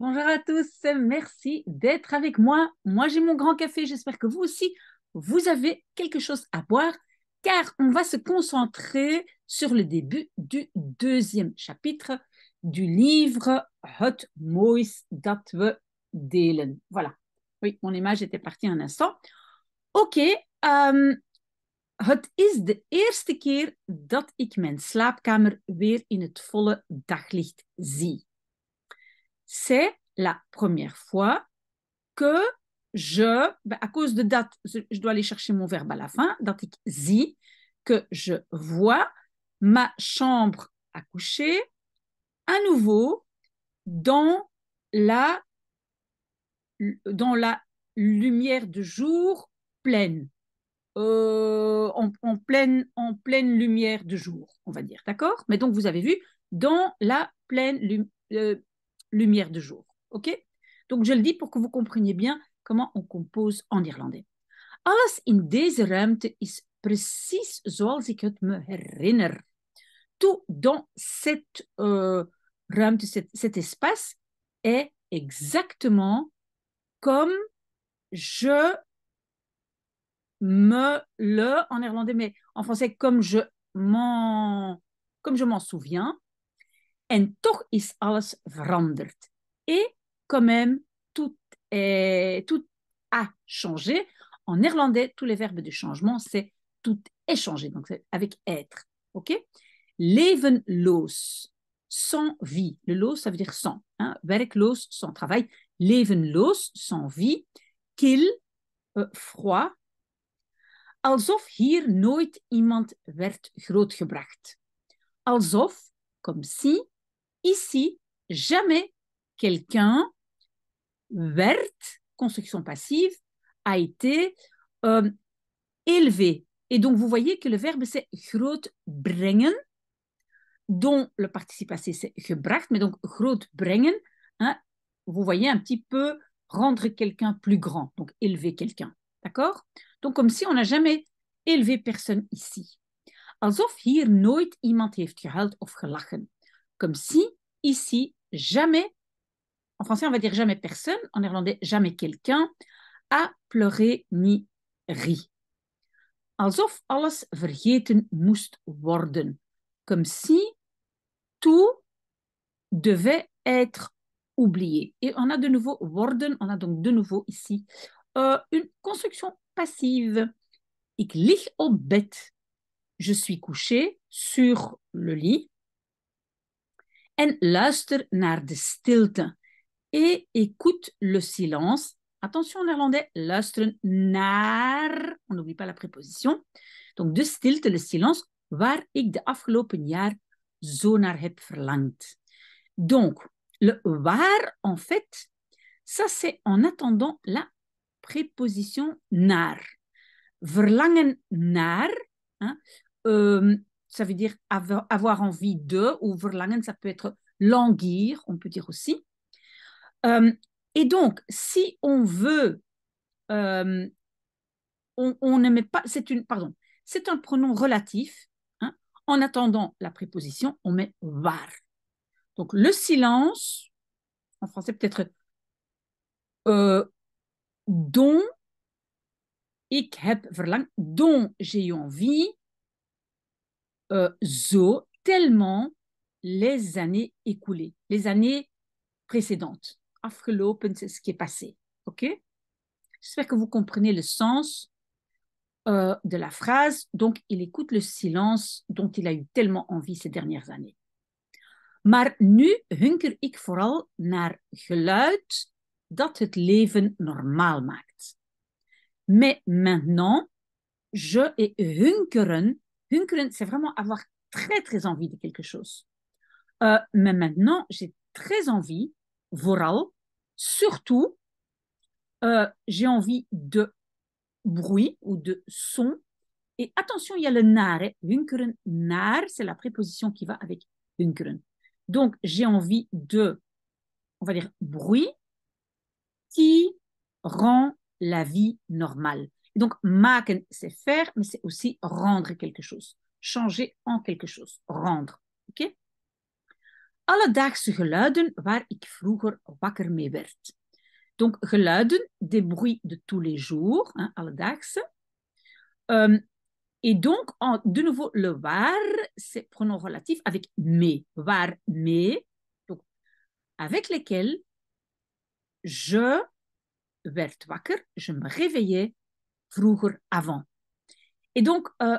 Bonjour à tous, merci d'être avec moi. Moi, j'ai mon grand café, j'espère que vous aussi, vous avez quelque chose à boire, car on va se concentrer sur le début du deuxième chapitre du livre Hot mois. dat we delen. Voilà. Oui, mon image était partie un instant. Ok. Um, het is de eerste keer dat ik mijn slaapkamer weer in het volle daglicht zie c'est la première fois que je, ben, à cause de date, je dois aller chercher mon verbe à la fin, d'article zi, que je vois ma chambre à coucher à nouveau dans la, dans la lumière de jour pleine, euh, en, pleine, en pleine lumière de jour, on va dire, d'accord Mais donc vous avez vu, dans la pleine, lumière euh, lumière de jour. OK Donc, je le dis pour que vous compreniez bien comment on compose en Irlandais. Alles in deze ruimte is precies zoals ik het me herinner. Tout dans cette euh, ruimte, cet, cet espace, est exactement comme je me le en irlandais, mais en français comme je m'en comme je m'en souviens, en toch is alles veranderd. Et quand même, tout, tout a changé. En néerlandais, tous les verbes de changement, c'est tout est changé, donc c'est avec être. OK Levenloos, sans vie. Le loos, ça veut dire sans. Hein? Werkloos, sans travail. Levenloos, sans vie. Kil, euh, froid. Alsof hier nooit iemand werd grootgebracht. Alsof, comme si, ici, jamais quelqu'un, verte construction passive, a été euh, élevé. Et donc, vous voyez que le verbe, c'est brengen, dont le participe passé, c'est gebracht, mais donc grootbrengen, hein, vous voyez un petit peu rendre quelqu'un plus grand, donc élever quelqu'un. D'accord Donc, comme si on n'a jamais élevé personne ici. Alsof hier nooit iemand heeft gehuild of gelachen. Comme si, ici, jamais, en français on va dire jamais personne, en néerlandais jamais quelqu'un, a pleuré ni ri. Alsof alles vergeten moest worden. Comme si tout devait être oublié. Et on a de nouveau worden, on a donc de nouveau ici euh, une construction passive. Ik lig op bed. Je suis couché sur le lit. En luister naar de stilte. Et écoute le silence. Attention néerlandais, luisteren naar, on n'oublie pas la préposition. Donc de stilte, le silence, waar ik de afgelopen jaar zo naar heb verlangd. Donc, le waar, en fait, ça c'est en attendant la préposition naar. Verlangen naar, hein, euh, ça veut dire avoir envie de, ou verlangen, ça peut être languir, on peut dire aussi. Euh, et donc, si on veut, euh, on, ne met pas, c'est une, pardon, c'est un pronom relatif. Hein. en attendant la préposition, on met var. Donc, le silence, en français peut-être, euh, dont ik heb verlang, dont j'ai eu envie, euh, zo tellement les années écoulées, les années précédentes. Afgelopen, c'est ce qui est passé. OK J'espère que vous comprenez le sens euh, de la phrase. Donc, il écoute le silence dont il a eu tellement envie ces dernières années. Maar nu hunker ik vooral naar geluid dat het leven normaal maakt. Mais maintenant, je et hunkeren Hunkelen, c'est vraiment avoir très, très envie de quelque chose. Euh, mais maintenant, j'ai très envie, voral, surtout, euh, j'ai envie de bruit ou de son. Et attention, il y a le nare. Hunkeren, nare, c'est la préposition qui va avec hunkeren. Donc, j'ai envie de, on va dire, bruit qui rend la vie normale donc, maken, c'est faire, mais c'est aussi rendre quelque chose. Changer en quelque chose. Rendre. OK ?« Alledaagse geluiden waar ik vroeger wakker mee werd. Donc, geluiden, des bruits de tous les jours, hein, alledaagse. Ehm, et donc, de nouveau, le waar, c'est pronom relatif avec mais. Waar, mais. Donc, avec lesquels je werd wakker, je me réveillais vroeger avant. Et donc, euh,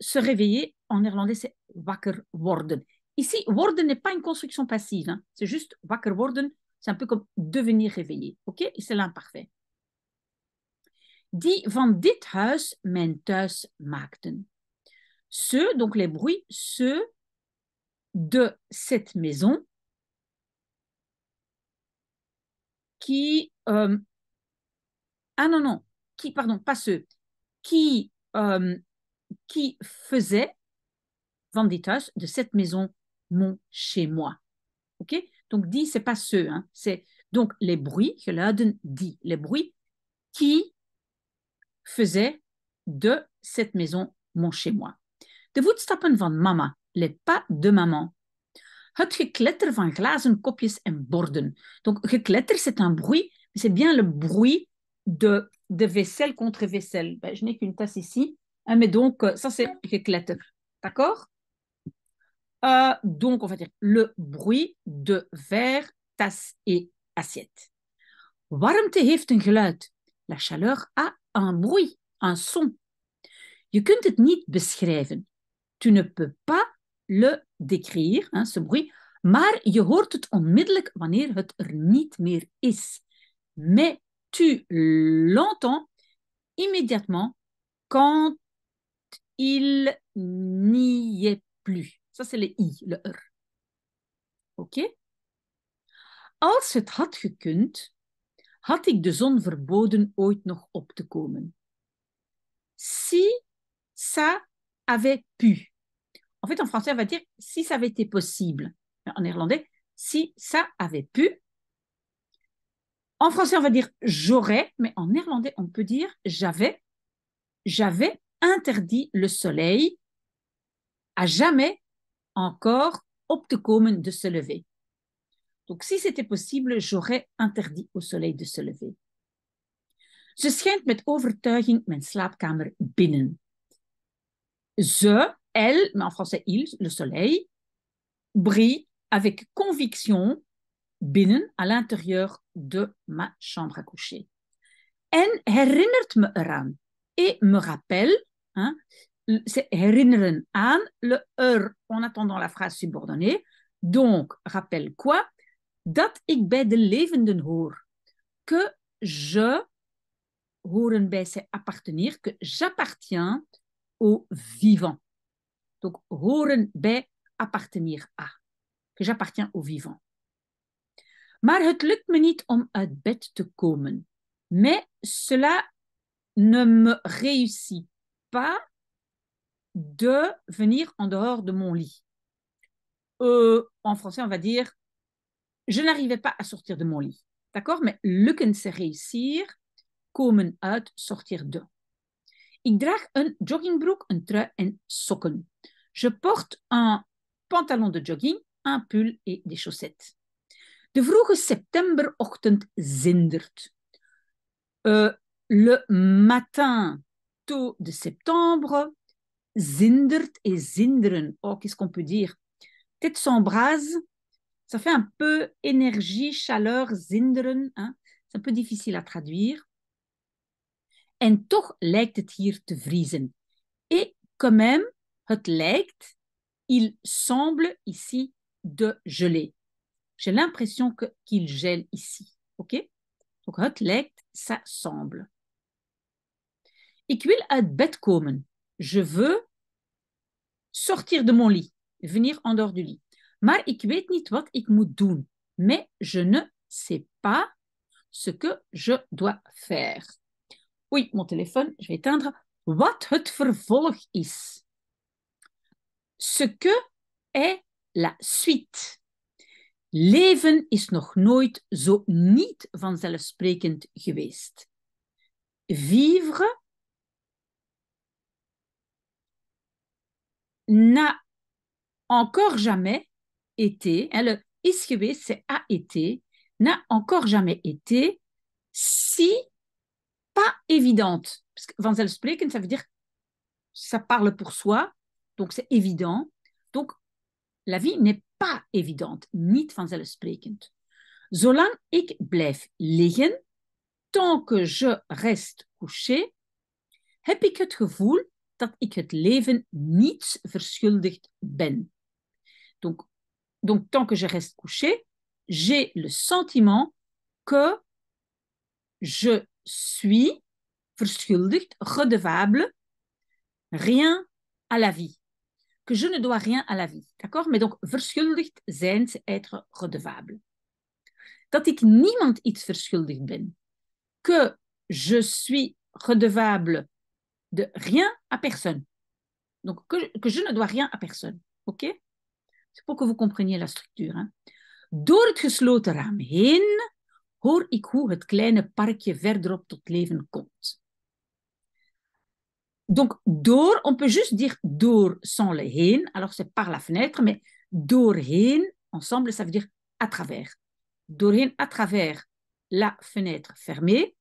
se réveiller en néerlandais, c'est wakker worden. Ici, worden n'est pas une construction passive, hein. c'est juste wakker worden, c'est un peu comme devenir réveillé. OK Et c'est l'imparfait. Die van dit huis mijn thuis maakten. Ceux, donc les bruits, ceux de cette maison qui. Euh, ah non, non, qui, pardon, pas ceux, qui, euh, qui de cette maison mon chez moi. OK Donc, dit, c'est pas ceux, hein, c'est donc les bruits que dit, les bruits qui faisaient de cette maison mon chez moi. De voetstappen van mama, les pas de maman. Het gekletter van glazen, kopjes en borden. Donc, gekletter, c'est un bruit, mais c'est bien le bruit de de vaisselle contre vaisselle. Ben, je n'ai qu'une tasse ici, ah, mais donc euh, ça c'est éclate. D'accord euh, Donc on va dire le bruit de verre, tasse et assiette. Warmte heeft een geluid. La chaleur a un bruit, un son. Je kunt het niet beschrijven. Tu ne peux pas le décrire, hein, ce bruit, mais je hoort het onmiddellijk wanneer het er niet meer is. Mais tu l'entends immédiatement quand il n'y est plus. Ça, c'est le i, le r. OK? Als het had gekund, had ik de zon verboden ooit nog op te komen. Si ça avait pu. En fait, en français, on va dire si ça avait été possible. En néerlandais, si ça avait pu, en français, on va dire j'aurais, mais en néerlandais, on peut dire j'avais. J'avais interdit le soleil à jamais encore op te de se lever. Donc, si c'était possible, j'aurais interdit au soleil de se lever. Ze schijnt met overtuiging mijn slaapkamer binnen. Ze, elle, mais en français il, le soleil, brille avec conviction binnen à l'intérieur de ma chambre à coucher. me Et me rappelle, c'est hein, herinneren aan, le er en attendant la phrase subordonnée. Donc, rappelle quoi Dat ik bij de levenden hoor. Que je, horen bij c'est appartenir, que j'appartiens au vivant » Donc, horen bij appartenir à. Que j'appartiens au vivant » Mais cela ne me réussit pas de venir en dehors de mon lit. Euh, en français, on va dire je n'arrivais pas à sortir de mon lit. D'accord Mais lukken, c'est réussir. Komen uit, sortir de. Ik draag een Je porte un pantalon de jogging, un pull et des chaussettes. De vroege septemberochtend zindert. Eh, le matin tôt de septembre, zindert et zinderen. Oh, qu'est-ce qu'on peut dire Tête s'embrase, ça fait un peu énergie, chaleur, zinderen. Hein? C'est un peu difficile à traduire. Et toch lijkt het hier te vriezen. Et quand même, het lijkt, il semble ici de geler j'ai l'impression qu'il gèle ici. OK Donc, ça semble. Ik wil uit bed komen. Je veux sortir de mon lit, venir en dehors du lit. Maar ik weet niet wat ik moet doen. Mais je ne sais pas ce que je dois faire. Oui, mon téléphone, je vais éteindre. Wat het vervolg is. Ce que est la suite. Leven is nog nooit zo niet vanzelfsprekend geweest. Vivre n'a encore jamais été, hein, le is geweest, c'est a été, n'a encore jamais été si pas évidente. Parce que vanzelfsprekend, ça veut dire ça parle pour soi, donc c'est évident. Donc la vie n'est pas évidente, niet vanzelfsprekend. Zolang ik blijf liggen, tant que je reste couché, heb ik het gevoel dat ik het leven niets verschuldigd ben. Donc, donc tant que je reste couché, j'ai le sentiment que je suis verschuldigd, redevable, rien à la vie que je ne dois rien à la vie. D'accord? Maar donc, verschuldigd zijn ze être redevable. Dat ik niemand iets verschuldigd ben. Que je suis redevable de rien à personne. Donc, que, que je ne dois rien à personne. Oké? Ik C'est pour que vous compreniez la structure. Hein? Door het gesloten raam heen hoor ik hoe het kleine parkje verderop tot leven komt. Donc, door, on peut juste dire door sans le hin, alors c'est par la fenêtre, mais hin, ensemble, ça veut dire à travers. hin, à travers la fenêtre fermée.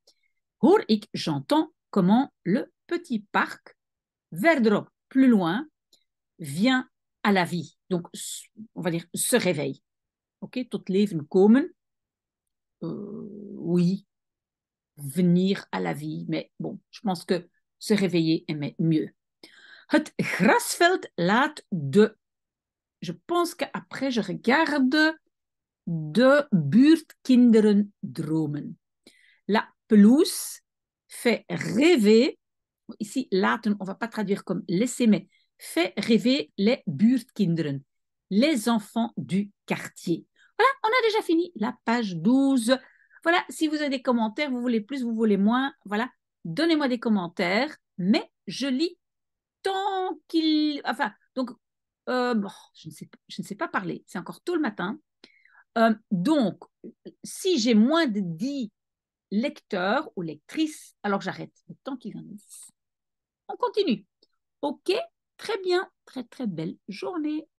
Hoor ik, j'entends comment le petit parc, verdrop, plus loin, vient à la vie. Donc, on va dire se réveille. Ok, tot leven komen. Euh, oui, venir à la vie. Mais bon, je pense que se réveiller et mieux. Het grasveld laat de. Je pense qu'après, je regarde de buurtkinderen dromen. La pelouse fait rêver. Ici, laten, on ne va pas traduire comme laisser, mais fait rêver les buurtkinderen, les enfants du quartier. Voilà, on a déjà fini la page 12. Voilà, si vous avez des commentaires, vous voulez plus, vous voulez moins, voilà, donnez-moi des commentaires, mais je lis tant qu'il... Enfin, donc, euh, je, ne sais, pas parler, c'est encore tout le matin. Euh, donc, si j'ai moins de 10 lecteurs ou lectrices, alors j'arrête, Tant qu'il qu'il en On continue. OK, très bien, très très belle journée.